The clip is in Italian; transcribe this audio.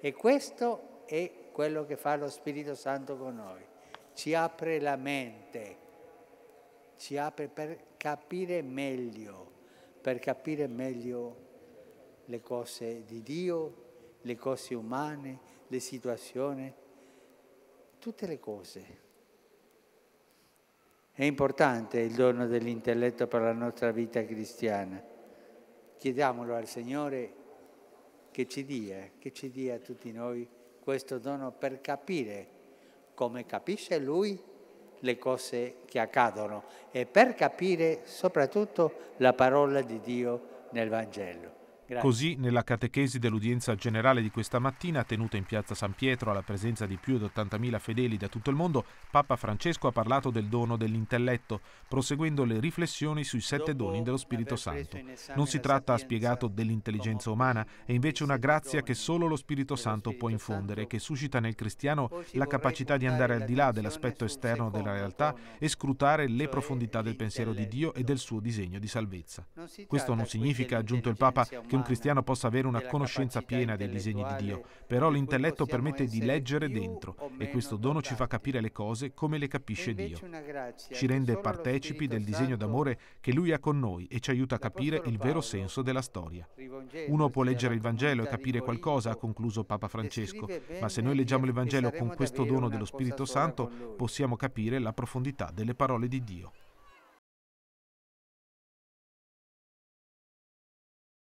E questo è quello che fa lo Spirito Santo con noi. Ci apre la mente, ci apre per capire meglio, per capire meglio le cose di Dio, le cose umane, le situazioni, tutte le cose. È importante il dono dell'intelletto per la nostra vita cristiana. Chiediamolo al Signore che ci dia, che ci dia a tutti noi questo dono per capire come capisce lui le cose che accadono e per capire soprattutto la parola di Dio nel Vangelo. Così, nella catechesi dell'udienza generale di questa mattina, tenuta in piazza San Pietro alla presenza di più di 80.000 fedeli da tutto il mondo, Papa Francesco ha parlato del dono dell'intelletto, proseguendo le riflessioni sui sette doni dello Spirito Santo. Non si tratta, ha spiegato, dell'intelligenza umana, è invece una grazia che solo lo Spirito Santo può infondere e che suscita nel cristiano la capacità di andare al di là dell'aspetto esterno della realtà e scrutare le cioè profondità del pensiero di Dio e del suo disegno di salvezza. Questo non significa, ha aggiunto il Papa, che un cristiano possa avere una conoscenza piena dei disegni di Dio, però l'intelletto permette di leggere dentro e questo dono ci fa capire le cose come le capisce Dio. Ci rende partecipi del disegno d'amore che Lui ha con noi e ci aiuta a capire il vero senso della storia. Uno può leggere il Vangelo e capire qualcosa, ha concluso Papa Francesco, ma se noi leggiamo il Vangelo con questo dono dello Spirito Santo possiamo capire la profondità delle parole di Dio.